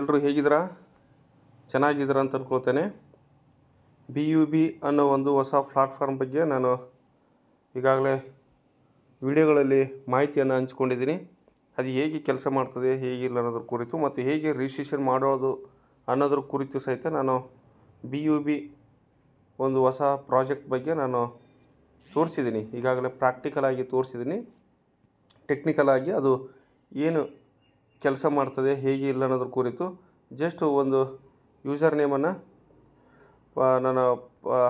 ಎಲ್ಲರೂ ಹೇಗಿದ್ದೀರಾ ಚೆನ್ನಾಗಿದ್ದೀರಾ ಅಂತ ಅಂದ್ಕೊಳ್ತೇನೆ ಬಿ ಯು ಬಿ ಅನ್ನೋ ಒಂದು ಹೊಸ ಪ್ಲಾಟ್ಫಾರ್ಮ್ ಬಗ್ಗೆ ನಾನು ಈಗಾಗಲೇ ವಿಡಿಯೋಗಳಲ್ಲಿ ಮಾಹಿತಿಯನ್ನು ಹಂಚ್ಕೊಂಡಿದ್ದೀನಿ ಅದು ಹೇಗೆ ಕೆಲಸ ಮಾಡ್ತದೆ ಹೇಗಿಲ್ಲ ಅನ್ನೋದ್ರ ಕುರಿತು ಮತ್ತು ಹೇಗೆ ರಿಜಿಸ್ಟ್ರೇಷನ್ ಮಾಡೋದು ಅನ್ನೋದ್ರ ಕುರಿತು ಸಹಿತ ನಾನು ಬಿ ಯು ಬಿ ಒಂದು ಹೊಸ ಪ್ರಾಜೆಕ್ಟ್ ಬಗ್ಗೆ ನಾನು ತೋರಿಸಿದ್ದೀನಿ ಈಗಾಗಲೇ ಪ್ರಾಕ್ಟಿಕಲ್ ಆಗಿ ತೋರಿಸಿದ್ದೀನಿ ಟೆಕ್ನಿಕಲ್ ಆಗಿ ಅದು ಏನು ಕೆಲಸ ಮಾಡ್ತದೆ ಹೇಗೆ ಇಲ್ಲ ಅನ್ನೋದ್ರ ಕುರಿತು ಜಸ್ಟ್ ಒಂದು ಯೂಸರ್ ನೇಮನ್ನು ನಾನು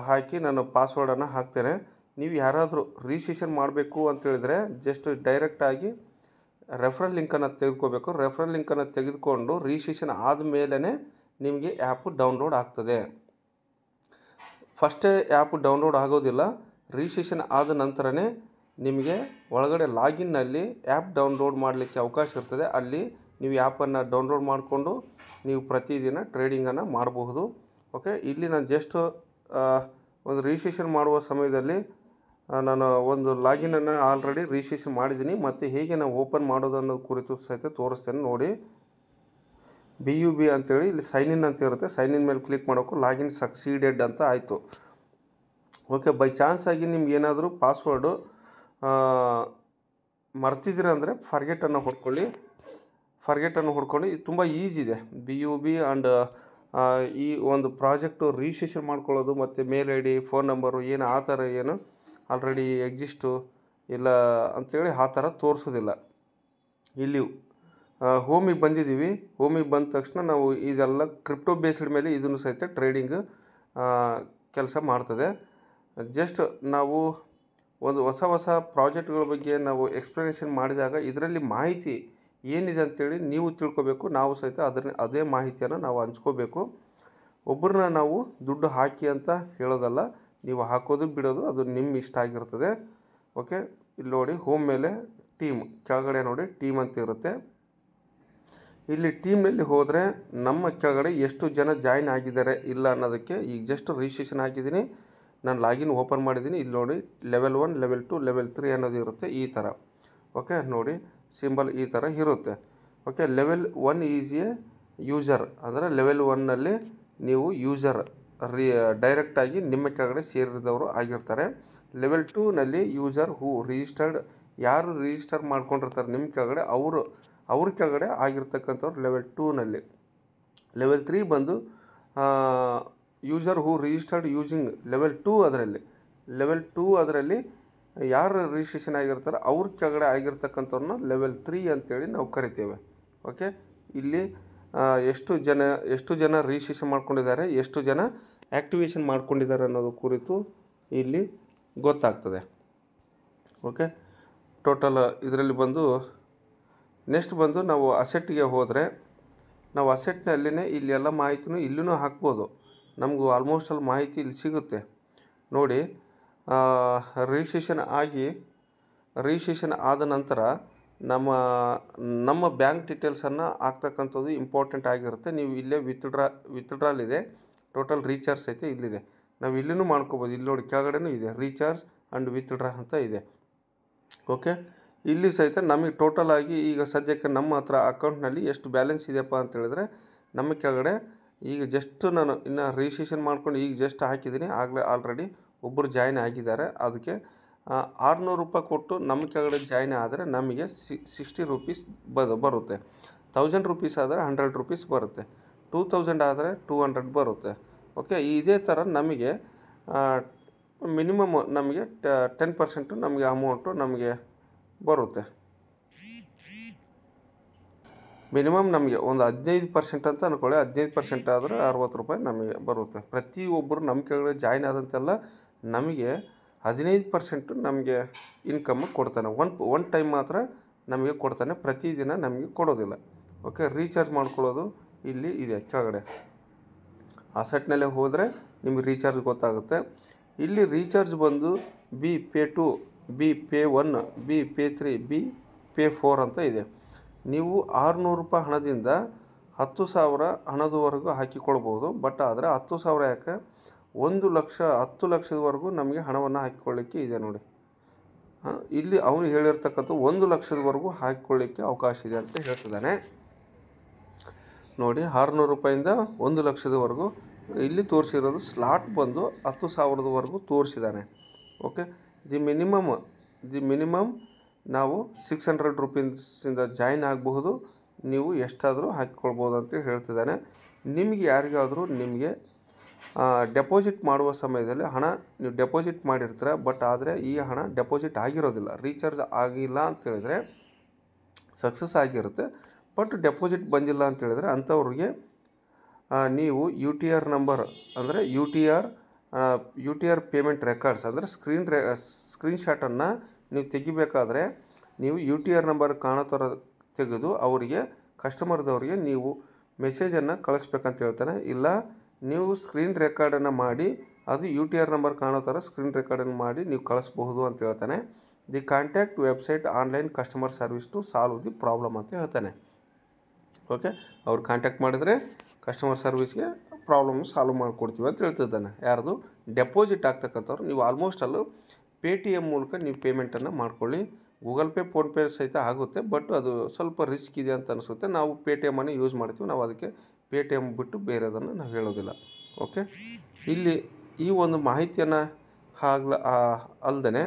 ಹಾಕಿ ನಾನು ಪಾಸ್ವರ್ಡನ್ನು ಹಾಕ್ತೇನೆ ನೀವು ಯಾರಾದರೂ ರಿಜಿಸ್ಟ್ರೇಷನ್ ಮಾಡಬೇಕು ಅಂತೇಳಿದರೆ ಜಸ್ಟ್ ಡೈರೆಕ್ಟಾಗಿ ರೆಫ್ರಲ್ ಲಿಂಕನ್ನು ತೆಗೆದುಕೋಬೇಕು ರೆಫ್ರಲ್ ಲಿಂಕನ್ನು ತೆಗೆದುಕೊಂಡು ರಿಜಿಸ್ಟ್ರೇಷನ್ ಆದಮೇಲೆ ನಿಮಗೆ ಆ್ಯಪ್ ಡೌನ್ಲೋಡ್ ಆಗ್ತದೆ ಫಸ್ಟೇ ಆ್ಯಪ್ ಡೌನ್ಲೋಡ್ ಆಗೋದಿಲ್ಲ ರಿಜಿಸ್ಟ್ರೇಷನ್ ಆದ ನಂತರನೇ ನಿಮಗೆ ಒಳಗಡೆ ಲಾಗಿನ್ನಲ್ಲಿ ಆ್ಯಪ್ ಡೌನ್ಲೋಡ್ ಮಾಡಲಿಕ್ಕೆ ಅವಕಾಶ ಇರ್ತದೆ ಅಲ್ಲಿ ನೀವು ಆ್ಯಪನ್ನು ಡೌನ್ಲೋಡ್ ಮಾಡಿಕೊಂಡು ನೀವು ಪ್ರತಿದಿನ ಟ್ರೇಡಿಂಗನ್ನು ಮಾಡಬಹುದು ಓಕೆ ಇಲ್ಲಿ ನಾನು ಜಸ್ಟ್ ಒಂದು ರಿಜಿಸ್ಟ್ರೇಷನ್ ಮಾಡುವ ಸಮಯದಲ್ಲಿ ನಾನು ಒಂದು ಲಾಗಿನನ್ನು ಆಲ್ರೆಡಿ ರಿಜಿಸ್ಟ್ರೇಷನ್ ಮಾಡಿದ್ದೀನಿ ಮತ್ತು ಹೇಗೆ ನಾವು ಓಪನ್ ಮಾಡೋದು ಅನ್ನೋದು ಕುರಿತು ಸಹಿತ ತೋರಿಸ್ತೇನೆ ನೋಡಿ ಬಿ ಯು ಬಿ ಅಂತೇಳಿ ಇಲ್ಲಿ ಸೈನ್ ಇನ್ ಅಂತ ಇರುತ್ತೆ ಸೈನ್ ಇನ್ ಮೇಲೆ ಕ್ಲಿಕ್ ಮಾಡೋಕ್ಕೂ ಲಾಗಿನ್ ಸಕ್ಸೀಡೆಡ್ ಅಂತ ಆಯಿತು ಓಕೆ ಬೈ ಚಾನ್ಸ್ ಆಗಿ ನಿಮ್ಗೆ ಏನಾದರೂ ಪಾಸ್ವರ್ಡು ಮರ್ತಿದ್ದೀರ ಅಂದರೆ ಫರ್ಗೆಟನ್ನು ಹೊಡ್ಕೊಳ್ಳಿ ಫರ್ಗೆಟನ್ನು ಹುಡ್ಕೊಂಡು ತುಂಬ ಈಸಿ ಇದೆ ಬಿ ಯು ಬಿ ಆ್ಯಂಡ್ ಈ ಒಂದು ಪ್ರಾಜೆಕ್ಟು ರಿಜಿಸ್ಟ್ರೇಷನ್ ಮಾಡ್ಕೊಳ್ಳೋದು ಮತ್ತು mail I D phone number ಏನು ಆ ಥರ ಏನು ಆಲ್ರೆಡಿ ಎಕ್ಸಿಸ್ಟು ಇಲ್ಲ ಅಂಥೇಳಿ ಆ ಥರ ತೋರಿಸೋದಿಲ್ಲ ಇಲ್ಲಿ ಹೋಮಿಗೆ ಬಂದಿದ್ದೀವಿ ಹೋಮಿಗೆ ಬಂದ ತಕ್ಷಣ ನಾವು ಇದೆಲ್ಲ ಕ್ರಿಪ್ಟೋ ಬೇಸ್ಡ್ ಮೇಲೆ ಇದನ್ನು ಸಹಿತ ಟ್ರೇಡಿಂಗ್ ಕೆಲಸ ಮಾಡ್ತದೆ ಜಸ್ಟ್ ನಾವು ಒಂದು ಹೊಸ ಹೊಸ ಪ್ರಾಜೆಕ್ಟ್ಗಳ ಬಗ್ಗೆ ನಾವು ಎಕ್ಸ್ಪ್ಲನೇಷನ್ ಮಾಡಿದಾಗ ಇದರಲ್ಲಿ ಮಾಹಿತಿ ಏನಿದೆ ಅಂಥೇಳಿ ನೀವು ತಿಳ್ಕೊಬೇಕು ನಾವು ಸಹಿತ ಅದರ ಅದೇ ಮಾಹಿತಿಯನ್ನು ನಾವು ಹಂಚ್ಕೋಬೇಕು ಒಬ್ಬರನ್ನ ನಾವು ದುಡ್ಡು ಹಾಕಿ ಅಂತ ಹೇಳೋದಲ್ಲ ನೀವು ಹಾಕೋದು ಬಿಡೋದು ಅದು ನಿಮ್ಮ ಇಷ್ಟ ಆಗಿರ್ತದೆ ಓಕೆ ಇಲ್ಲಿ ನೋಡಿ ಹೋಮ್ ಮೇಲೆ ಟೀಮ್ ಕೆಳಗಡೆ ನೋಡಿ ಟೀಮ್ ಅಂತ ಇರುತ್ತೆ ಇಲ್ಲಿ ಟೀಮಲ್ಲಿ ಹೋದರೆ ನಮ್ಮ ಕೆಳಗಡೆ ಎಷ್ಟು ಜನ ಜಾಯಿನ್ ಆಗಿದ್ದಾರೆ ಇಲ್ಲ ಅನ್ನೋದಕ್ಕೆ ಈಗ ಜಸ್ಟ್ ರಿಜಿಸ್ಟ್ರೇಷನ್ ಆಗಿದ್ದೀನಿ ನಾನು ಲಾಗಿನ್ ಓಪನ್ ಮಾಡಿದ್ದೀನಿ ಇಲ್ಲಿ ನೋಡಿ level one level two level three ಅನ್ನೋದು ಇರುತ್ತೆ ಈ ಥರ ಓಕೆ ನೋಡಿ ಸಿಂಬಲ್ ಈ ಥರ ಇರುತ್ತೆ okay level one is a user ಅಂದರೆ ಲೆವೆಲ್ ಒನ್ನಲ್ಲಿ ನೀವು ಯೂಸರ್ ರಿ ಡೈರೆಕ್ಟಾಗಿ ನಿಮ್ಮ ಕೆಳಗಡೆ ಸೇರಿದವರು ಆಗಿರ್ತಾರೆ ಲೆವೆಲ್ ಟೂನಲ್ಲಿ ಯೂಸರ್ ಹೂ ರಿಜಿಸ್ಟರ್ಡ್ ಯಾರು ರಿಜಿಸ್ಟರ್ ಮಾಡ್ಕೊಂಡಿರ್ತಾರೆ ನಿಮ್ಮ ಕೆಳಗಡೆ ಅವರು ಅವ್ರ ಕೆಳಗಡೆ ಆಗಿರ್ತಕ್ಕಂಥವ್ರು ಲೆವೆಲ್ ಟೂನಲ್ಲಿ ಲೆವೆಲ್ ತ್ರೀ ಬಂದು user who registered using level two ಅದರಲ್ಲಿ ಲೆವೆಲ್ ಟೂ ಅದರಲ್ಲಿ ಯಾರು ರಿಜಿಸ್ಟ್ರೇಷನ್ ಆಗಿರ್ತಾರೆ ಅವ್ರ ಕೆಳಗಡೆ ಆಗಿರ್ತಕ್ಕಂಥವ್ರನ್ನ ಲೆವೆಲ್ ತ್ರೀ ಅಂತೇಳಿ ನಾವು ಕರಿತೇವೆ ಓಕೆ ಇಲ್ಲಿ ಎಷ್ಟು ಜನ ಎಷ್ಟು ಜನ ರಿಜಿಸ್ಟ್ರೇಷನ್ ಮಾಡ್ಕೊಂಡಿದ್ದಾರೆ ಎಷ್ಟು ಜನ ಆ್ಯಕ್ಟಿವೇಷನ್ ಮಾಡ್ಕೊಂಡಿದ್ದಾರೆ ಅನ್ನೋದು ಕುರಿತು ಇಲ್ಲಿ ಗೊತ್ತಾಗ್ತದೆ ಓಕೆ ಟೋಟಲ್ ಇದರಲ್ಲಿ ಬಂದು ನೆಕ್ಸ್ಟ್ ಬಂದು ನಾವು ಅಸೆಟ್ಗೆ ಹೋದರೆ ನಾವು ಅಸೆಟ್ನಲ್ಲಿನೇ ಇಲ್ಲಿ ಎಲ್ಲ ಮಾಹಿತಿನೂ ಇಲ್ಲೂ ಹಾಕ್ಬೋದು ನಮಗೂ ಆಲ್ಮೋಸ್ಟ್ ಅಲ್ಲಿ ಮಾಹಿತಿ ಇಲ್ಲಿ ಸಿಗುತ್ತೆ ನೋಡಿ ರಿಜಿಸ್ಟ್ರೇಷನ್ ಆಗಿ ರಿಜಿಸ್ಟ್ರೇಷನ್ ಆದ ನಂತರ ನಮ್ಮ ನಮ್ಮ ಬ್ಯಾಂಕ್ ಡೀಟೇಲ್ಸನ್ನು ಹಾಕ್ತಕ್ಕಂಥದ್ದು ಇಂಪಾರ್ಟೆಂಟ್ ಆಗಿರುತ್ತೆ ನೀವು ಇಲ್ಲೇ ವಿತ್ಡ್ರಾ ವಿತ್ಡ್ರಾಲ್ ಇದೆ ಟೋಟಲ್ ರೀಚಾರ್ಜ್ ಐತೆ ಇಲ್ಲಿದೆ ನಾವು ಇಲ್ಲಿನೂ ಮಾಡ್ಕೋಬೋದು ಇಲ್ಲಿ ನೋಡಿ ಕೆಳಗಡೆನೂ ಇದೆ ರೀಚಾರ್ಜ್ ಆ್ಯಂಡ್ ವಿತ್ಡ್ರಾ ಅಂತ ಇದೆ ಓಕೆ ಇಲ್ಲಿ ಸಹಿತ ನಮಗೆ ಟೋಟಲ್ ಆಗಿ ಈಗ ಸದ್ಯಕ್ಕೆ ನಮ್ಮ ಹತ್ರ ಅಕೌಂಟ್ನಲ್ಲಿ ಎಷ್ಟು ಬ್ಯಾಲೆನ್ಸ್ ಇದೆಯಪ್ಪ ಅಂತ ಹೇಳಿದ್ರೆ ನಮ್ಮ ಕೆಳಗಡೆ ಈಗ ಜಸ್ಟ್ ನಾನು ಇನ್ನು ರಿಜಿಸ್ಟ್ರೇಷನ್ ಮಾಡ್ಕೊಂಡು ಈಗ ಜಸ್ಟ್ ಹಾಕಿದ್ದೀನಿ ಆಗಲೇ ಆಲ್ರೆಡಿ ಒಬ್ಬರು ಜಾಯ್ನ್ ಆಗಿದ್ದಾರೆ ಅದಕ್ಕೆ ಆರುನೂರು ರೂಪಾಯಿ ಕೊಟ್ಟು ನಮ್ಮ ಕೆಳಗಡೆ ಜಾಯ್ನ್ ಆದರೆ ನಮಗೆ ಸಿಕ್ಸ್ಟಿ ರುಪೀಸ್ ಬರುತ್ತೆ ತೌಸಂಡ್ ರುಪೀಸ್ ಆದರೆ ಹಂಡ್ರೆಡ್ ರುಪೀಸ್ ಬರುತ್ತೆ ಟೂ ತೌಸಂಡ್ ಆದರೆ ಟೂ ಹಂಡ್ರೆಡ್ ಬರುತ್ತೆ ಓಕೆ ಇದೇ ಥರ ನಮಗೆ ಮಿನಿಮಮ್ ನಮಗೆ ಟೆನ್ ಪರ್ಸೆಂಟು ನಮಗೆ ಅಮೌಂಟು ನಮಗೆ ಬರುತ್ತೆ ಮಿನಿಮಮ್ ನಮಗೆ ಒಂದು ಹದಿನೈದು ಪರ್ಸೆಂಟ್ ಅಂತ ಅಂದ್ಕೊಳ್ಳಿ ಹದಿನೈದು ಪರ್ಸೆಂಟ್ ಆದರೆ ಅರುವತ್ತು ರೂಪಾಯಿ ನಮಗೆ ಬರುತ್ತೆ ಪ್ರತಿಯೊಬ್ಬರು ನಮ್ಮ ಕೆಳಗಡೆ ಜಾಯ್ನ್ ಆದಂತೆಲ್ಲ ನಮಗೆ ಹದಿನೈದು ಪರ್ಸೆಂಟು ನಮಗೆ ಇನ್ಕಮ್ ಕೊಡ್ತಾನೆ ಒನ್ ಒನ್ ಟೈಮ್ ಮಾತ್ರ ನಮಗೆ ಕೊಡ್ತಾನೆ ಪ್ರತಿದಿನ ನಮಗೆ ಕೊಡೋದಿಲ್ಲ ಓಕೆ ರೀಚಾರ್ಜ್ ಮಾಡ್ಕೊಳ್ಳೋದು ಇಲ್ಲಿ ಇದೆ ಕೆಳಗಡೆ ಆ ಸೆಟ್ನಲ್ಲೇ ಹೋದರೆ ನಿಮಗೆ ರೀಚಾರ್ಜ್ ಗೊತ್ತಾಗುತ್ತೆ ಇಲ್ಲಿ ರೀಚಾರ್ಜ್ ಬಂದು B pay two B pay one B pay three B pay four ಅಂತ ಇದೆ ನೀವು ಆರುನೂರು ರೂಪಾಯಿ ಹಣದಿಂದ ಹತ್ತು ಸಾವಿರ ಹಣದವರೆಗೂ ಹಾಕಿಕೊಳ್ಬೋದು ಬಟ್ ಆದರೆ ಹತ್ತು ಸಾವಿರ ಯಾಕೆ ಒಂದು ಲಕ್ಷ ಹತ್ತು ಲಕ್ಷದವರೆಗೂ ನಮಗೆ ಹಣವನ್ನು ಹಾಕಿಕೊಳ್ಳಿಕ್ಕೆ ಇದೆ ನೋಡಿ ಇಲ್ಲಿ ಅವನು ಹೇಳಿರ್ತಕ್ಕಂಥ ಒಂದು ಲಕ್ಷದವರೆಗೂ ಹಾಕಿಕೊಳ್ಳಿಕ್ಕೆ ಅವಕಾಶ ಇದೆ ಅಂತ ಹೇಳ್ತಿದ್ದಾನೆ ನೋಡಿ ಆರುನೂರು ರೂಪಾಯಿಂದ ಒಂದು ಲಕ್ಷದವರೆಗೂ ಇಲ್ಲಿ ತೋರಿಸಿರೋದು ಸ್ಲಾಟ್ ಬಂದು ಹತ್ತು ಸಾವಿರದವರೆಗೂ ತೋರಿಸಿದ್ದಾನೆ okay the minimum the minimum ನಾವು ಸಿಕ್ಸ್ ಹಂಡ್ರೆಡ್ ರುಪೀಸಿಂದ ಜಾಯಿನ್ ಆಗಬಹುದು ನೀವು ಎಷ್ಟಾದರೂ ಹಾಕಿಕೊಳ್ಬೋದು ಅಂತ ಹೇಳ್ತಿದ್ದಾನೆ ನಿಮಗೆ ಯಾರಿಗಾದರೂ ನಿಮಗೆ ಡೆಪಾಸಿಟ್ ಮಾಡುವ ಸಮಯದಲ್ಲಿ ಹಣ ನೀವು ಡೆಪಾಸಿಟ್ ಮಾಡಿರ್ತೀರ ಬಟ್ ಆದರೆ ಈ ಹಣ ಡೆಪಾಸಿಟ್ ಆಗಿರೋದಿಲ್ಲ ರೀಚಾರ್ಜ್ ಆಗಿಲ್ಲ ಅಂತೇಳಿದರೆ ಸಕ್ಸಸ್ ಆಗಿರುತ್ತೆ ಬಟ್ ಡೆಪಾಸಿಟ್ ಬಂದಿಲ್ಲ ಅಂತೇಳಿದರೆ ಅಂಥವ್ರಿಗೆ ನೀವು ಯು ಟಿ ಆರ್ ನಂಬರ್ ಅಂದರೆ U T R U T R payment records ಅಂದರೆ ಸ್ಕ್ರೀನ್ ರೆ ಸ್ಕ್ರೀನ್ಶಾಟನ್ನು ನೀವು ತೆಗಿಬೇಕಾದ್ರೆ ನೀವು ಯು ಟಿ ಆರ್ ನಂಬರ್ ಕಾಣೋ ಥರ ತೆಗೆದು ಅವರಿಗೆ ಕಸ್ಟಮರ್ದವ್ರಿಗೆ ನೀವು ಮೆಸೇಜನ್ನು ಕಳಿಸ್ಬೇಕಂತ ಹೇಳ್ತಾನೆ ಇಲ್ಲ ನೀವು ಸ್ಕ್ರೀನ್ ರೆಕಾರ್ಡನ್ನು ಮಾಡಿ ಅದು ಯು ಟಿ ಆರ್ ನಂಬರ್ ಕಾಣೋ ಥರ ಸ್ಕ್ರೀನ್ ರೆಕಾರ್ಡನ್ನು ಮಾಡಿ ನೀವು ಕಳಿಸ್ಬಹುದು ಅಂತ ಹೇಳ್ತಾನೆ the contact website online customer service to solve the problem ಅಂತ ಹೇಳ್ತಾನೆ ಓಕೆ ಅವ್ರು ಕಾಂಟ್ಯಾಕ್ಟ್ ಮಾಡಿದರೆ ಕಸ್ಟಮರ್ ಸರ್ವಿಸ್ಗೆ ಪ್ರಾಬ್ಲಮ್ ಸಾಲ್ವ್ ಮಾಡಿಕೊಡ್ತೀವಿ ಅಂತ ಹೇಳ್ತಿದ್ದಾನೆ ಯಾರದು ಡೆಪಾಸಿಟ್ ಆಗ್ತಕ್ಕಂಥವ್ರು ನೀವು ಆಲ್ಮೋಸ್ಟ್ ಅಲ್ಲೂ ಪೇ ಟಿ ಎಮ್ ಮೂಲಕ ನೀವು ಪೇಮೆಂಟನ್ನು ಮಾಡ್ಕೊಳ್ಳಿ ಗೂಗಲ್ ಪೇ ಫೋನ್ಪೇ ಸಹಿತ ಆಗುತ್ತೆ ಬಟ್ ಅದು ಸ್ವಲ್ಪ ರಿಸ್ಕ್ ಇದೆ ಅಂತ ಅನಿಸುತ್ತೆ ನಾವು ಪೇ ಟಿ ಎಮ್ಮನ್ನು ಯೂಸ್ ಮಾಡ್ತೀವಿ ನಾವು ಅದಕ್ಕೆ ಪೇ ಟಿ ಎಮ್ ಬಿಟ್ಟು ಬೇರೆದನ್ನು ನಾವು ಹೇಳೋದಿಲ್ಲ ಓಕೆ ಇಲ್ಲಿ ಈ ಒಂದು ಮಾಹಿತಿಯನ್ನು ಆಗ್ಲ ಅಲ್ಲದೆ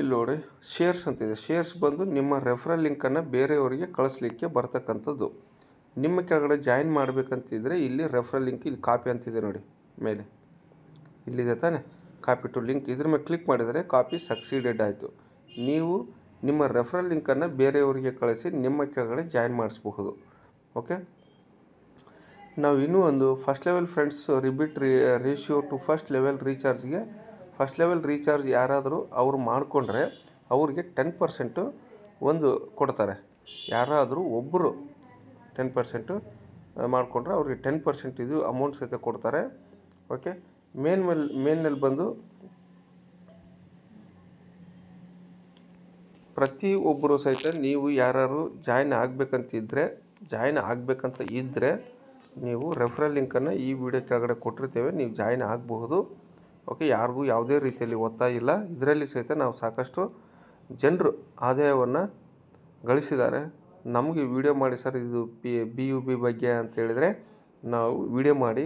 ಇಲ್ಲಿ ನೋಡಿ ಶೇರ್ಸ್ ಅಂತಿದೆ ಶೇರ್ಸ್ ಬಂದು ನಿಮ್ಮ ರೆಫರಲ್ ಲಿಂಕನ್ನು ಬೇರೆಯವರಿಗೆ ಕಳಿಸ್ಲಿಕ್ಕೆ ಬರ್ತಕ್ಕಂಥದ್ದು ನಿಮ್ಮ ಕೆಳಗಡೆ ಜಾಯಿನ್ ಮಾಡಬೇಕಂತಿದ್ರೆ ಇಲ್ಲಿ ರೆಫರಲ್ ಲಿಂಕ್ ಇಲ್ಲಿ ಕಾಪಿ ಅಂತಿದೆ ನೋಡಿ ಮೇಲೆ ಇಲ್ಲಿದೆ ತಾನೆ ಕಾಪಿ ಟು ಲಿಂಕ್ ಇದ್ರ ಮೇಲೆ ಕ್ಲಿಕ್ ಮಾಡಿದರೆ ಕಾಪಿ ಸಕ್ಸೀಡೆಡ್ ಆಯಿತು ನೀವು ನಿಮ್ಮ ರೆಫರಲ್ ಲಿಂಕನ್ನು ಬೇರೆಯವರಿಗೆ ಕಳಿಸಿ ನಿಮ್ಮ ಕೆಳಗಡೆ ಜಾಯಿನ್ ಮಾಡಿಸಬಹುದು ಓಕೆ ನಾವು ಇನ್ನೂ ಒಂದು ಫಸ್ಟ್ ಲೆವೆಲ್ ಫ್ರೆಂಡ್ಸ್ ರಿಬಿಟ್ ರೀ ರೇಷಿಯೋ ಟು ಫಸ್ಟ್ ಲೆವೆಲ್ ರೀಚಾರ್ಜ್ಗೆ ಫಸ್ಟ್ ಲೆವೆಲ್ ರೀಚಾರ್ಜ್ ಯಾರಾದರೂ ಅವರು ಮಾಡಿಕೊಂಡ್ರೆ ಅವ್ರಿಗೆ ಟೆನ್ ಪರ್ಸೆಂಟು ಒಂದು ಕೊಡ್ತಾರೆ ಯಾರಾದರೂ ಒಬ್ಬರು ಟೆನ್ ಪರ್ಸೆಂಟು ಮಾಡಿಕೊಂಡ್ರೆ ಅವ್ರಿಗೆ ಟೆನ್ ಪರ್ಸೆಂಟ್ ಇದು ಅಮೌಂಟ್ ಸಹಿತ ಕೊಡ್ತಾರೆ ಓಕೆ ಮೇನ್ ಮೇಲೆ ಮೇನ್ನಲ್ಲಿ ಬಂದು ಪ್ರತಿಯೊಬ್ಬರು ಸಹಿತ ನೀವು ಯಾರು ಜಾಯ್ನ್ ಆಗಬೇಕಂತಿದ್ದರೆ ಜಾಯ್ನ್ ಆಗಬೇಕಂತ ಇದ್ದರೆ ನೀವು ರೆಫ್ರಲ್ ಲಿಂಕನ್ನು ಈ ವಿಡಿಯೋ ಕೆಳಗಡೆ ಕೊಟ್ಟಿರ್ತೇವೆ ನೀವು ಜಾಯ್ನ್ ಆಗಬಹುದು ಓಕೆ ಯಾರಿಗೂ ಯಾವುದೇ ರೀತಿಯಲ್ಲಿ ಒತ್ತಾಯ ಇಲ್ಲ ಇದರಲ್ಲಿ ಸಹಿತ ನಾವು ಸಾಕಷ್ಟು ಜನರು ಆದಾಯವನ್ನು ಗಳಿಸಿದ್ದಾರೆ ನಮಗೆ ವಿಡಿಯೋ ಮಾಡಿ ಸರ್ ಇದು ಪಿ ಬಿ ಯು ಬಿ ಬಗ್ಗೆ ಅಂತೇಳಿದರೆ ನಾವು ವಿಡಿಯೋ ಮಾಡಿ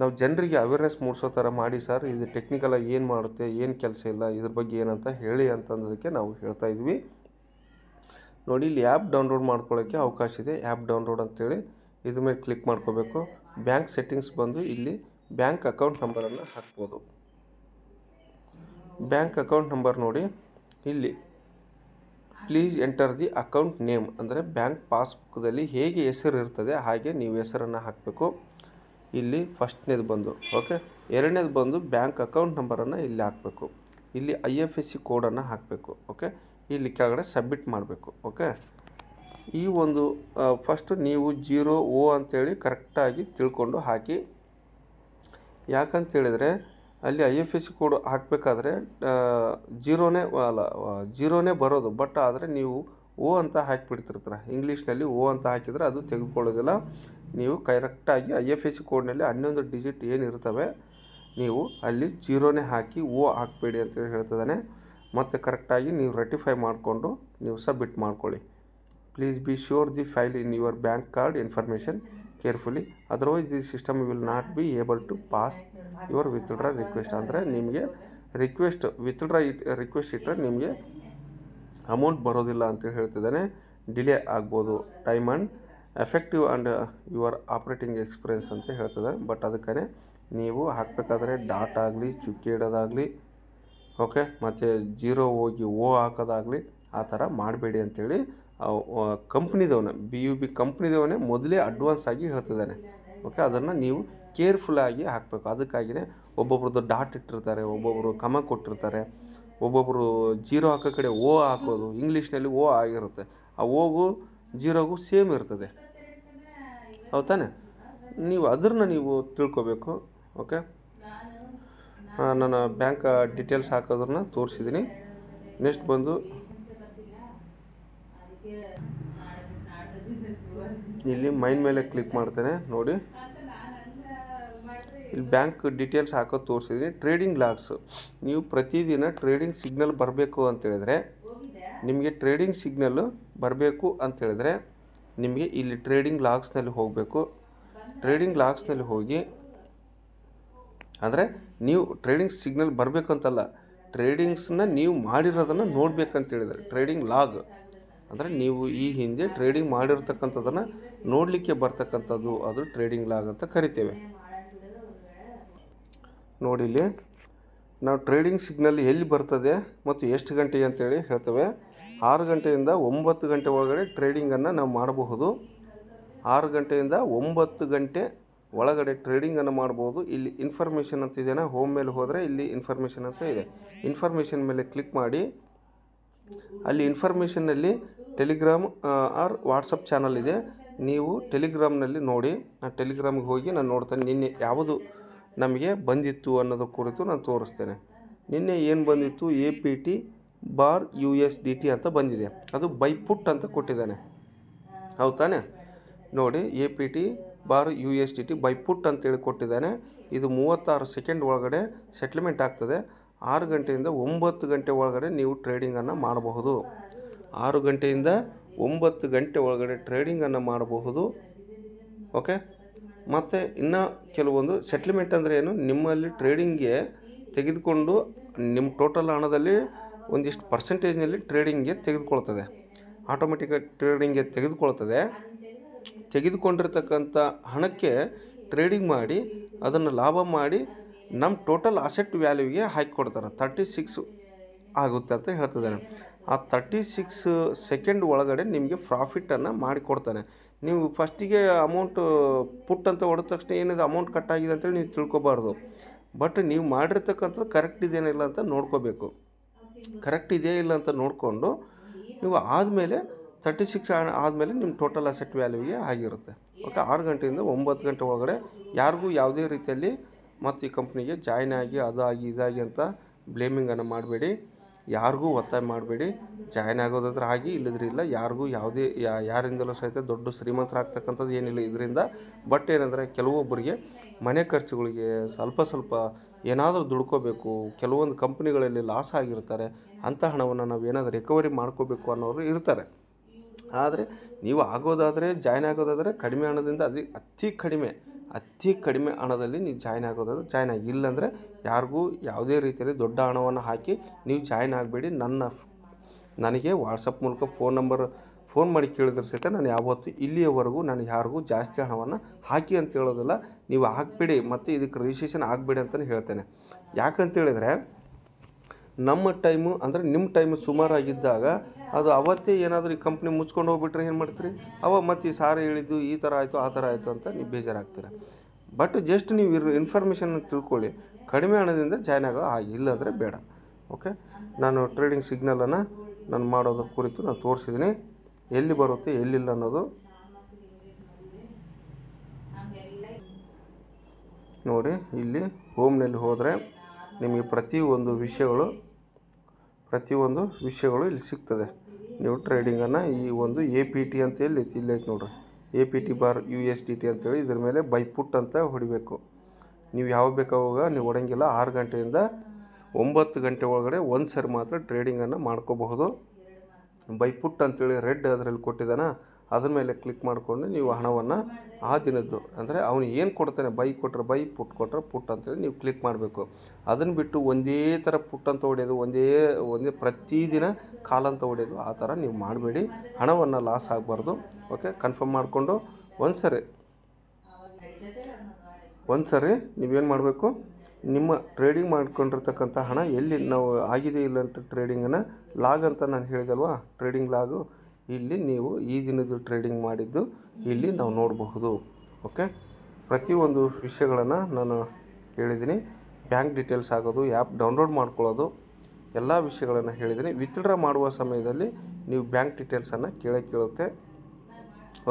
ನಾವು ಜನರಿಗೆ ಅವೇರ್ನೆಸ್ ಮೂಡಿಸೋ ಥರ ಮಾಡಿ ಸರ್ ಇದು ಟೆಕ್ನಿಕಲಾಗಿ ಏನು ಮಾಡುತ್ತೆ ಏನು ಕೆಲಸ ಇಲ್ಲ ಇದ್ರ ಬಗ್ಗೆ ಏನಂತ ಹೇಳಿ ಅಂತಂದಕ್ಕೆ ನಾವು ಹೇಳ್ತಾ ಇದ್ವಿ ನೋಡಿ ಇಲ್ಲಿ ಆ್ಯಪ್ ಡೌನ್ಲೋಡ್ ಮಾಡ್ಕೊಳ್ಳೋಕ್ಕೆ ಅವಕಾಶ ಇದೆ ಆ್ಯಪ್ ಡೌನ್ಲೋಡ್ ಅಂತೇಳಿ ಇದ್ರ ಮೇಲೆ ಕ್ಲಿಕ್ ಮಾಡ್ಕೋಬೇಕು ಬ್ಯಾಂಕ್ ಸೆಟ್ಟಿಂಗ್ಸ್ ಬಂದು ಇಲ್ಲಿ ಬ್ಯಾಂಕ್ ಅಕೌಂಟ್ ನಂಬರನ್ನು ಹಾಕ್ಬೋದು ಬ್ಯಾಂಕ್ ಅಕೌಂಟ್ ನಂಬರ್ ನೋಡಿ ಇಲ್ಲಿ please enter the account name ಅಂದರೆ ಬ್ಯಾಂಕ್ ಪಾಸ್ಬುಕ್ದಲ್ಲಿ ಹೇಗೆ ಹೆಸರು ಇರ್ತದೆ ಹಾಗೆ ನೀವು ಹೆಸರನ್ನು ಹಾಕಬೇಕು ಇಲ್ಲಿ ಫಸ್ಟ್ನೇದು ಬಂದು ಓಕೆ ಎರಡನೇದು ಬಂದು ಬ್ಯಾಂಕ್ ಅಕೌಂಟ್ ನಂಬರನ್ನು ಇಲ್ಲಿ ಹಾಕಬೇಕು ಇಲ್ಲಿ ಐ ಎಫ್ ಎಸ್ ಸಿ ಕೋಡನ್ನು ಹಾಕಬೇಕು ಓಕೆ ಇಲ್ಲಿ ಕೆಳಗಡೆ ಸಬ್ಮಿಟ್ ಮಾಡಬೇಕು ಓಕೆ ಈ ಒಂದು ಫಸ್ಟು ನೀವು ಜೀರೋ ಓ ಅಂತೇಳಿ ಕರೆಕ್ಟಾಗಿ ತಿಳ್ಕೊಂಡು ಹಾಕಿ ಯಾಕಂತೇಳಿದರೆ ಅಲ್ಲಿ I F S C code ಹಾಕಬೇಕಾದ್ರೆ ಜೀರೋನೇ ಅಲ್ಲ ಜೀರೋನೇ ಬರೋದು ಬಟ್ ಆದರೆ ನೀವು ಓ ಅಂತ ಹಾಕಿಬಿಡ್ತಿರ್ತಾರೆ ಇಂಗ್ಲೀಷ್ನಲ್ಲಿ ಓ ಅಂತ ಹಾಕಿದರೆ ಅದು ತೆಗೆದುಕೊಳ್ಳೋದಿಲ್ಲ ನೀವು ಕರೆಕ್ಟಾಗಿ ಐ ಎಫ್ ಎಸ್ ಸಿ ಕೋಡ್ನಲ್ಲಿ ಹನ್ನೊಂದು ಡಿಜಿಟ್ ಏನಿರ್ತವೆ ನೀವು ಅಲ್ಲಿ ಜೀರೋನೇ ಹಾಕಿ ಓ ಹಾಕಬೇಡಿ ಅಂತ ಹೇಳ್ತಿದ್ದಾನೆ ಮತ್ತು ಕರೆಕ್ಟಾಗಿ ನೀವು ರೆಟಿಫೈ ಮಾಡಿಕೊಂಡು ನೀವು ಸಬ್ಮಿಟ್ ಮಾಡ್ಕೊಳ್ಳಿ please be sure the file in your bank card information carefully otherwise the system will not be able to pass your withdraw request ಅಂದರೆ ನಿಮಗೆ ರಿಕ್ವೆಸ್ಟ್ ವಿತ್ಡ್ರಾ ಇಟ್ ರಿಕ್ವೆಸ್ಟ್ ಇಟ್ಟರೆ ನಿಮಗೆ ಅಮೌಂಟ್ ಬರೋದಿಲ್ಲ ಅಂತ ಹೇಳ್ತಿದ್ದಾನೆ ಡಿಲೇ ಆಗ್ಬೋದು time and effective and your operating experience ಅಂತ ಹೇಳ್ತದೆ ಬಟ್ ಅದಕ್ಕೆ ನೀವು ಹಾಕಬೇಕಾದ್ರೆ ಡಾಟ್ ಆಗಲಿ ಚುಕ್ಕಿ ಇಡೋದಾಗಲಿ ಓಕೆ ಮತ್ತು ಜೀರೋ ಹೋಗಿ ಓ ಹಾಕೋದಾಗಲಿ ಆ ಥರ ಮಾಡಬೇಡಿ ಅಂಥೇಳಿ ಕಂಪ್ನಿದವನೇ ಬಿ ಯು ಬಿ ಕಂಪ್ನಿದವನೇ ಮೊದಲೇ ಅಡ್ವಾನ್ಸ್ ಆಗಿ ಹೇಳ್ತಿದ್ದಾನೆ ಓಕೆ ಅದನ್ನು ನೀವು ಕೇರ್ಫುಲ್ಲಾಗಿ ಹಾಕಬೇಕು ಅದಕ್ಕಾಗಿಯೇ ಒಬ್ಬೊಬ್ರದ್ದು ಡಾಟ್ ಇಟ್ಟಿರ್ತಾರೆ ಒಬ್ಬೊಬ್ಬರು ಕಮ ಕೊಟ್ಟಿರ್ತಾರೆ ಒಬ್ಬೊಬ್ಬರು ಜೀರೋ ಹಾಕೋ ಕಡೆ ಓ ಹಾಕೋದು ಇಂಗ್ಲೀಷ್ನಲ್ಲಿ ಓ ಆಗಿರುತ್ತೆ ಆ ಓಗು ಜೀರೋಗು ಸೇಮ್ ಇರ್ತದೆ ಹೌದಾನೆ ನೀವು ಅದನ್ನ ನೀವು ತಿಳ್ಕೊಬೇಕು ಓಕೆ ನನ್ನ ಬ್ಯಾಂಕ್ ಡೀಟೇಲ್ಸ್ ಹಾಕೋದ್ರನ್ನ ತೋರಿಸಿದ್ದೀನಿ ನೆಕ್ಸ್ಟ್ ಬಂದು ಇಲ್ಲಿ ಮೈನ್ ಮೇಲೆ ಕ್ಲಿಕ್ ಮಾಡ್ತೇನೆ ನೋಡಿ ಇಲ್ಲಿ ಬ್ಯಾಂಕ್ ಡೀಟೇಲ್ಸ್ ಹಾಕೋದು ತೋರಿಸಿದ್ದೀನಿ ಟ್ರೇಡಿಂಗ್ ಲಾಗ್ಸು ನೀವು ಪ್ರತಿದಿನ ಟ್ರೇಡಿಂಗ್ ಸಿಗ್ನಲ್ ಬರಬೇಕು ಅಂತೇಳಿದರೆ ನಿಮಗೆ ಟ್ರೇಡಿಂಗ್ ಸಿಗ್ನಲ್ಲು ಬರಬೇಕು ಅಂತೇಳಿದರೆ ನಿಮಗೆ ಇಲ್ಲಿ ಟ್ರೇಡಿಂಗ್ ಲಾಕ್ಸ್ನಲ್ಲಿ ಹೋಗಬೇಕು ಟ್ರೇಡಿಂಗ್ ಲಾಕ್ಸ್ನಲ್ಲಿ ಹೋಗಿ ಅಂದರೆ ನೀವು ಟ್ರೇಡಿಂಗ್ ಸಿಗ್ನಲ್ ಬರಬೇಕಂತಲ್ಲ ಟ್ರೇಡಿಂಗ್ಸನ್ನ ನೀವು ಮಾಡಿರೋದನ್ನು ನೋಡಬೇಕಂತೇಳಿದರೆ ಟ್ರೇಡಿಂಗ್ ಲಾಗ್ ಅಂದರೆ ನೀವು ಈ ಹಿಂದೆ ಟ್ರೇಡಿಂಗ್ ಮಾಡಿರ್ತಕ್ಕಂಥದ್ದನ್ನು ನೋಡಲಿಕ್ಕೆ ಬರ್ತಕ್ಕಂಥದ್ದು ಅದು ಟ್ರೇಡಿಂಗ್ ಲಾಗ್ ಅಂತ ಕರಿತೇವೆ ನೋಡಿಲಿ ನಾವು ಟ್ರೇಡಿಂಗ್ ಸಿಗ್ನಲ್ ಎಲ್ಲಿ ಬರ್ತದೆ ಮತ್ತು ಎಷ್ಟು ಗಂಟೆಗೆ ಅಂತೇಳಿ ಹೇಳ್ತೇವೆ ಆರು ಗಂಟೆಯಿಂದ ಒಂಬತ್ತು ಗಂಟೆ ಒಳಗಡೆ ಟ್ರೇಡಿಂಗನ್ನು ನಾವು ಮಾಡಬಹುದು ಆರು ಗಂಟೆಯಿಂದ ಒಂಬತ್ತು ಗಂಟೆ ಒಳಗಡೆ ಟ್ರೇಡಿಂಗನ್ನು ಮಾಡ್ಬೋದು ಇಲ್ಲಿ ಇನ್ಫಾರ್ಮೇಷನ್ ಅಂತ ಇದೆಯಾ ಹೋಮ್ ಮೇಲೆ ಹೋದರೆ ಇಲ್ಲಿ ಇನ್ಫಾರ್ಮೇಷನ್ ಅಂತ ಇದೆ ಇನ್ಫಾರ್ಮೇಷನ್ ಮೇಲೆ ಕ್ಲಿಕ್ ಮಾಡಿ ಅಲ್ಲಿ ಇನ್ಫಾರ್ಮೇಷನ್ನಲ್ಲಿ ಟೆಲಿಗ್ರಾಮ್ ಆರ್ ವಾಟ್ಸಪ್ ಚಾನಲ್ ಇದೆ ನೀವು ಟೆಲಿಗ್ರಾಮ್ನಲ್ಲಿ ನೋಡಿ ಆ ಟೆಲಿಗ್ರಾಮ್ಗೆ ಹೋಗಿ ನಾನು ನೋಡ್ತೇನೆ ನಿನ್ನೆ ಯಾವುದು ನಮಗೆ ಬಂದಿತ್ತು ಅನ್ನೋದ್ರ ಕುರಿತು ನಾನು ತೋರಿಸ್ತೇನೆ ನಿನ್ನೆ ಏನು ಬಂದಿತ್ತು A P T bar U S D T ಅಂತ ಬಂದಿದೆ ಅದು ಬೈ ಪುಟ್ ಅಂತ ಕೊಟ್ಟಿದ್ದಾನೆ ಹೌದು ತಾನೆ ನೋಡಿ A P T bar U S D T buy put ಅಂತೇಳಿ ಕೊಟ್ಟಿದ್ದಾನೆ ಇದು ಮೂವತ್ತಾರು ಸೆಕೆಂಡ್ ಒಳಗಡೆ ಸೆಟ್ಲ್ಮೆಂಟ್ ಆಗ್ತದೆ ಆರು ಗಂಟೆಯಿಂದ ಒಂಬತ್ತು ಗಂಟೆ ಒಳಗಡೆ ನೀವು ಟ್ರೇಡಿಂಗನ್ನು ಮಾಡಬಹುದು ಆರು ಗಂಟೆಯಿಂದ ಒಂಬತ್ತು ಗಂಟೆ ಒಳಗಡೆ ಟ್ರೇಡಿಂಗನ್ನು ಮಾಡಬಹುದು ಓಕೆ ಮತ್ತು ಇನ್ನು ಕೆಲವೊಂದು ಸೆಟ್ಲ್ಮೆಂಟ್ ಅಂದರೆ ಏನು ನಿಮ್ಮಲ್ಲಿ ಟ್ರೇಡಿಂಗ್ಗೆ ತೆಗೆದುಕೊಂಡು ನಿಮ್ಮ ಟೋಟಲ್ ಹಣದಲ್ಲಿ ಒಂದಿಷ್ಟು ಪರ್ಸೆಂಟೇಜ್ನಲ್ಲಿ ಟ್ರೇಡಿಂಗ್ಗೆ ತೆಗೆದುಕೊಳ್ತದೆ ಆಟೋಮೆಟಿಕ್ ಟ್ರೇಡಿಂಗ್ಗೆ ತೆಗೆದುಕೊಳ್ತದೆ ತೆಗೆದುಕೊಂಡಿರ್ತಕ್ಕಂಥ ಹಣಕ್ಕೆ ಟ್ರೇಡಿಂಗ್ ಮಾಡಿ ಅದನ್ನು ಲಾಭ ಮಾಡಿ ನಮ್ಮ ಟೋಟಲ್ ಅಸೆಟ್ ವ್ಯಾಲ್ಯೂಗೆ ಹಾಕಿ ಕೊಡ್ತಾರೆ ತರ್ಟಿ ಸಿಕ್ಸ್ ಆಗುತ್ತೆ ಅಂತ ಹೇಳ್ತಿದ್ದಾರೆ ಆ ತರ್ಟಿ ಸಿಕ್ಸ್ ಸೆಕೆಂಡ್ ಒಳಗಡೆ ನಿಮಗೆ ಪ್ರಾಫಿಟನ್ನು ಮಾಡಿಕೊಡ್ತಾನೆ ನೀವು ಫಸ್ಟಿಗೆ ಅಮೌಂಟ್ ಪುಟ್ ಅಂತ ಹೊಡೆದ ತಕ್ಷಣ ಏನಿದೆ ಅಮೌಂಟ್ ಕಟ್ ಆಗಿದೆ ಅಂತೇಳಿ ನೀವು ತಿಳ್ಕೊಬಾರ್ದು ಬಟ್ ನೀವು ಮಾಡಿರ್ತಕ್ಕಂಥದ್ದು ಕರೆಕ್ಟ್ ಇದೇನಿಲ್ಲ ಅಂತ ನೋಡ್ಕೋಬೇಕು ಕರೆಕ್ಟ್ ಇದೆಯಾ ಇಲ್ಲ ಅಂತ ನೋಡಿಕೊಂಡು ನೀವು ಆದಮೇಲೆ ತರ್ಟಿ ಸಿಕ್ಸ್ ಆದಮೇಲೆ ನಿಮ್ಮ ಟೋಟಲ್ ಅಸೆಟ್ ವ್ಯಾಲ್ಯೂಗೆ ಆಗಿರುತ್ತೆ ಓಕೆ ಆರು ಗಂಟೆಯಿಂದ ಒಂಬತ್ತು ಗಂಟೆ ಒಳಗಡೆ ಯಾರಿಗೂ ಯಾವುದೇ ರೀತಿಯಲ್ಲಿ ಮತ್ತು ಈ ಕಂಪ್ನಿಗೆ ಜಾಯ್ನ್ ಆಗಿ ಅದಾಗಿ ಇದಾಗಿ ಅಂತ ಬ್ಲೇಮಿಂಗನ್ನು ಮಾಡಬೇಡಿ ಯಾರಿಗೂ ಒತ್ತಾಯ ಮಾಡಬೇಡಿ ಜಾಯ್ನ್ ಆಗೋದಂದ್ರೆ ಆಗಿ ಇಲ್ಲ ಯಾರಿಗೂ ಯಾವುದೇ ಯಾರಿಂದಲೂ ಸಹಿತ ದೊಡ್ಡ ಶ್ರೀಮಂತರಾಗ್ತಕ್ಕಂಥದ್ದು ಏನಿಲ್ಲ ಇದರಿಂದ ಬಟ್ ಏನಂದರೆ ಕೆಲವೊಬ್ಬರಿಗೆ ಮನೆ ಖರ್ಚುಗಳಿಗೆ ಸ್ವಲ್ಪ ಸ್ವಲ್ಪ ಏನಾದರೂ ದುಡ್ಕೋಬೇಕು ಕೆಲವೊಂದು ಕಂಪ್ನಿಗಳಲ್ಲಿ ಲಾಸ್ ಆಗಿರ್ತಾರೆ ಅಂಥ ಹಣವನ್ನು ನಾವು ಏನಾದರೂ ರಿಕವರಿ ಮಾಡ್ಕೋಬೇಕು ಅನ್ನೋರು ಇರ್ತಾರೆ ಆದರೆ ನೀವು ಆಗೋದಾದರೆ ಜಾಯ್ನ್ ಆಗೋದಾದರೆ ಕಡಿಮೆ ಹಣದಿಂದ ಅದಿ ಅತಿ ಕಡಿಮೆ ಅತಿ ಕಡಿಮೆ ಹಣದಲ್ಲಿ ನೀವು ಜಾಯ್ನ್ ಆಗೋದಾದ್ರೆ ಜಾಯ್ನ್ ಆಗಿ ಇಲ್ಲಾಂದರೆ ಯಾರಿಗೂ ಯಾವುದೇ ರೀತಿಯಲ್ಲಿ ದೊಡ್ಡ ಹಣವನ್ನು ಹಾಕಿ ನೀವು ಜಾಯ್ನ್ ಆಗಬೇಡಿ ನನ್ನ ನನಗೆ ವಾಟ್ಸಪ್ ಮೂಲಕ ಫೋನ್ ನಂಬರ್ ಫೋನ್ ಮಾಡಿ ಕೇಳಿದ್ರೆ ಸಹಿತ ನಾನು ಯಾವತ್ತೂ ಇಲ್ಲಿಯವರೆಗೂ ನಾನು ಯಾರಿಗೂ ಜಾಸ್ತಿ ಹಣವನ್ನು ಹಾಕಿ ಅಂತ ಹೇಳೋದಿಲ್ಲ ನೀವು ಹಾಕಬೇಡಿ ಮತ್ತು ಇದಕ್ಕೆ ರಿಜಿಸ್ಟ್ರೇಷನ್ ಆಗಬೇಡಿ ಅಂತಲೇ ಹೇಳ್ತೇನೆ ಯಾಕಂತೇಳಿದರೆ ನಮ್ಮ ಟೈಮು ಅಂದರೆ ನಿಮ್ಮ ಟೈಮು ಸುಮಾರಾಗಿದ್ದಾಗ ಅದು ಅವತ್ತೇ ಏನಾದರೂ ಈ ಕಂಪ್ನಿ ಮುಚ್ಕೊಂಡು ಹೋಗ್ಬಿಟ್ರೆ ಏನು ಮಾಡ್ತೀರಿ ಅವ ಮತ್ತು ಈ ಸಾರಿ ಹೇಳಿದ್ದು ಈ ಥರ ಆಯಿತು ಆ ಥರ ಆಯಿತು ಅಂತ ನೀವು ಬೇಜಾರಾಗ್ತೀರ ಬಟ್ ಜಸ್ಟ್ ನೀವು ಇರೋ ಇನ್ಫಾರ್ಮೇಷನ್ ತಿಳ್ಕೊಳ್ಳಿ ಕಡಿಮೆ ಹಣದಿಂದ ಜಾಯ್ನ್ ಆಗೋ ಆಗಿಲ್ಲ ಅಂದರೆ ಬೇಡ ಓಕೆ ನಾನು ಟ್ರೇಡಿಂಗ್ ಸಿಗ್ನಲನ್ನು ನಾನು ಮಾಡೋದ್ರ ಕುರಿತು ನಾನು ತೋರಿಸಿದ್ದೀನಿ ಎಲ್ಲಿ ಬರುತ್ತೆ ಎಲ್ಲಿಲ್ಲ ಅನ್ನೋದು ನೋಡಿ ಇಲ್ಲಿ ಹೋಮ್ನಲ್ಲಿ ಹೋದರೆ ನಿಮಗೆ ಪ್ರತಿಯೊಂದು ವಿಷಯಗಳು ಪ್ರತಿಯೊಂದು ವಿಷಯಗಳು ಇಲ್ಲಿ ಸಿಗ್ತದೆ ನೀವು ಟ್ರೇಡಿಂಗನ್ನು ಈ ಒಂದು ಎ ಪಿ ಟಿ ಅಂತ ಹೇಳಿ ಇಲ್ಲಿ ಐತೆ ನೋಡ್ರಿ A P T bar U S T T ಅಂತೇಳಿ ಇದ್ರ ಮೇಲೆ ಬೈ ಪುಟ್ ಅಂತ ಹೊಡಿಬೇಕು ನೀವು ಯಾವ ಬೇಕಾವಾಗ ನೀವು ಹೊಡಂಗಿಲ್ಲ ಆರು ಗಂಟೆಯಿಂದ ಒಂಬತ್ತು ಗಂಟೆ ಒಳಗಡೆ ಒಂದು ಸರಿ ಮಾತ್ರ ಟ್ರೇಡಿಂಗನ್ನು ಮಾಡ್ಕೋಬಹುದು ಬೈ ಪುಟ್ ಅಂತೇಳಿ ರೆಡ್ ಅದರಲ್ಲಿ ಕೊಟ್ಟಿದ್ದಾನ ಅದ್ರ ಮೇಲೆ ಕ್ಲಿಕ್ ಮಾಡಿಕೊಂಡು ನೀವು ಹಣವನ್ನು ಆ ದಿನದ್ದು ಅಂದರೆ ಅವನು ಏನು ಕೊಡ್ತಾನೆ ಬೈ ಕೊಟ್ಟರೆ ಬೈ ಪುಟ್ ಕೊಟ್ಟರೆ ಪುಟ್ ಅಂತೇಳಿ ನೀವು ಕ್ಲಿಕ್ ಮಾಡಬೇಕು ಅದನ್ನು ಬಿಟ್ಟು ಒಂದೇ ಥರ ಪುಟ್ ಅಂತ ಹೊಡೆಯೋದು ಒಂದೇ ಒಂದೇ ಪ್ರತಿದಿನ ಕಾಲಂತ ಅಂತ ಹೊಡೆಯೋದು ಆ ಥರ ನೀವು ಮಾಡಬೇಡಿ ಹಣವನ್ನು ಲಾಸ್ ಆಗಬಾರ್ದು ಓಕೆ ಕನ್ಫರ್ಮ್ ಮಾಡಿಕೊಂಡು ಒಂದು ಸರಿ ಒಂದು ಸರಿ ನೀವೇನು ಮಾಡಬೇಕು ನಿಮ್ಮ ಟ್ರೇಡಿಂಗ್ ಮಾಡ್ಕೊಂಡಿರ್ತಕ್ಕಂಥ ಹಣ ಎಲ್ಲಿ ನಾವು ಆಗಿದೆ ಇಲ್ಲ ಅಂತ ಟ್ರೇಡಿಂಗನ್ನು ಲಾಗ್ ಅಂತ ನಾನು ಹೇಳಿದಲ್ವಾ ಟ್ರೇಡಿಂಗ್ ಲಾಗು ಇಲ್ಲಿ ನೀವು ಈ ದಿನದ ಟ್ರೇಡಿಂಗ್ ಮಾಡಿದ್ದು ಇಲ್ಲಿ ನಾವು ನೋಡಬಹುದು ಓಕೆ ಪ್ರತಿಯೊಂದು ವಿಷಯಗಳನ್ನು ನಾನು ಹೇಳಿದ್ದೀನಿ ಬ್ಯಾಂಕ್ ಡೀಟೇಲ್ಸ್ ಆಗೋದು ಆ್ಯಪ್ ಡೌನ್ಲೋಡ್ ಮಾಡ್ಕೊಳ್ಳೋದು ಎಲ್ಲ ವಿಷಯಗಳನ್ನು ಹೇಳಿದ್ದೀನಿ ವಿತ್ಡ್ರಾ ಮಾಡುವ ಸಮಯದಲ್ಲಿ ನೀವು ಬ್ಯಾಂಕ್ ಡೀಟೇಲ್ಸನ್ನು ಕೇಳೇ ಕೇಳುತ್ತೆ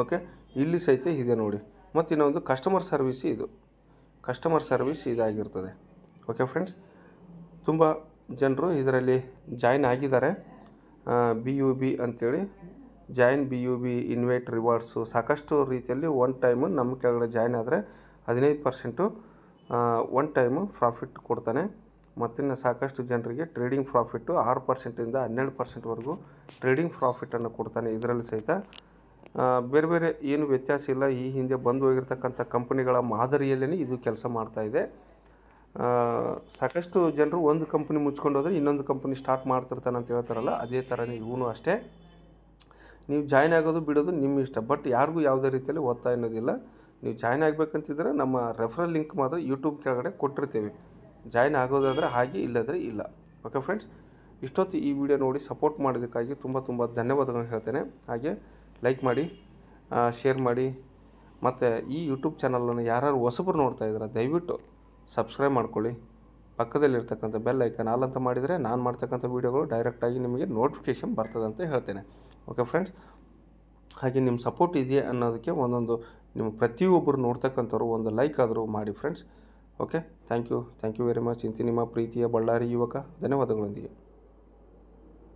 ಓಕೆ ಇಲ್ಲಿ ಸಹಿತ ಇದೆ ನೋಡಿ ಮತ್ತು ಇನ್ನೊಂದು ಕಸ್ಟಮರ್ ಸರ್ವಿಸ್ ಇದು ಕಸ್ಟಮರ್ ಸರ್ವಿಸ್ ಇದಾಗಿರ್ತದೆ ಓಕೆ ಫ್ರೆಂಡ್ಸ್ ತುಂಬ ಜನರು ಇದರಲ್ಲಿ ಜಾಯಿನ್ ಆಗಿದ್ದಾರೆ ಬಿ ಯು ಬಿ ಅಂಥೇಳಿ join B U B invite rewards ಸಾಕಷ್ಟು ರೀತಿಯಲ್ಲಿ ಒನ್ ಟೈಮು ನಮ್ಮ ಕೆಳಗಡೆ ಜಾಯಿನ್ ಆದರೆ ಹದಿನೈದು ಪರ್ಸೆಂಟು ಒನ್ ಟೈಮು ಪ್ರಾಫಿಟ್ ಕೊಡ್ತಾನೆ ಮತ್ತಿನ್ನು ಸಾಕಷ್ಟು ಜನರಿಗೆ ಟ್ರೇಡಿಂಗ್ ಪ್ರಾಫಿಟ್ಟು ಆರು ಪರ್ಸೆಂಟಿಂದ ಹನ್ನೆರಡು ಪರ್ಸೆಂಟ್ವರೆಗೂ ಟ್ರೇಡಿಂಗ್ ಪ್ರಾಫಿಟನ್ನು ಕೊಡ್ತಾನೆ ಇದರಲ್ಲಿ ಸಹಿತ ಬೇರೆ ಬೇರೆ ಏನು ವ್ಯತ್ಯಾಸ ಇಲ್ಲ ಈ ಹಿಂದೆ ಬಂದು ಹೋಗಿರ್ತಕ್ಕಂಥ ಕಂಪನಿಗಳ ಮಾದರಿಯಲ್ಲೇ ಇದು ಕೆಲಸ ಮಾಡ್ತಾಯಿದೆ ಸಾಕಷ್ಟು ಜನರು ಒಂದು ಕಂಪ್ನಿ ಮುಚ್ಕೊಂಡು ಹೋದರೆ ಇನ್ನೊಂದು ಕಂಪ್ನಿ ಸ್ಟಾರ್ಟ್ ಮಾಡ್ತಿರ್ತಾನೆ ಅಂತ ಹೇಳ್ತಾರಲ್ಲ ಅದೇ ಥರನೇ ಇವನು ಅಷ್ಟೇ ನೀವು ಜಾಯ್ನ್ ಆಗೋದು ಬಿಡೋದು ನಿಮ್ಮ ಇಷ್ಟ ಬಟ್ ಯಾರಿಗೂ ಯಾವುದೇ ರೀತಿಯಲ್ಲಿ ಒತ್ತಾಯ ಅನ್ನೋದಿಲ್ಲ ನೀವು ಜಾಯ್ನ್ ಆಗಬೇಕಂತಿದ್ರೆ ನಮ್ಮ ರೆಫರಲ್ ಲಿಂಕ್ ಮಾತ್ರ ಯೂಟ್ಯೂಬ್ ಕೆಳಗಡೆ ಕೊಟ್ಟಿರ್ತೀವಿ ಜಾಯ್ನ್ ಆಗೋದಾದರೆ ಹಾಗೆ ಇಲ್ಲದ್ರೆ ಇಲ್ಲ ಓಕೆ ಫ್ರೆಂಡ್ಸ್ ಇಷ್ಟೊತ್ತು ಈ ವಿಡಿಯೋ ನೋಡಿ ಸಪೋರ್ಟ್ ಮಾಡೋದಕ್ಕಾಗಿ ತುಂಬ ತುಂಬ ಧನ್ಯವಾದಗಳನ್ನು ಹೇಳ್ತೇನೆ ಹಾಗೆ ಲೈಕ್ ಮಾಡಿ ಶೇರ್ ಮಾಡಿ ಮತ್ತು ಈ ಯೂಟ್ಯೂಬ್ ಚಾನಲನ್ನು ಯಾರು ಹೊಸಬ್ರು ನೋಡ್ತಾ ಇದ್ದಾರೆ ದಯವಿಟ್ಟು ಸಬ್ಸ್ಕ್ರೈಬ್ ಮಾಡ್ಕೊಳ್ಳಿ ಪಕ್ಕದಲ್ಲಿರ್ತಕ್ಕಂಥ ಬೆಲ್ ಐಕನ್ ಆಲ್ ಅಂತ ಮಾಡಿದರೆ ನಾನು ಮಾಡ್ತಕ್ಕಂಥ ವೀಡಿಯೋಗಳು ಡೈರೆಕ್ಟಾಗಿ ನಿಮಗೆ ನೋಟಿಫಿಕೇಷನ್ ಬರ್ತದೆ ಅಂತ ಹೇಳ್ತೇನೆ ಓಕೆ ಫ್ರೆಂಡ್ಸ್ ಹಾಗೆ ನಿಮ್ಮ ಸಪೋರ್ಟ್ ಇದೆಯಾ ಅನ್ನೋದಕ್ಕೆ ಒಂದೊಂದು ನಿಮ್ಮ ಪ್ರತಿಯೊಬ್ಬರು ನೋಡ್ತಕ್ಕಂಥವ್ರು ಒಂದು ಲೈಕ್ ಆದರೂ ಮಾಡಿ friends okay thank you thank you very much ಇಂತಿ ನಿಮ್ಮ ಪ್ರೀತಿಯ ಬಳ್ಳಾರಿ ಯುವಕ ಧನ್ಯವಾದಗಳೊಂದಿಗೆ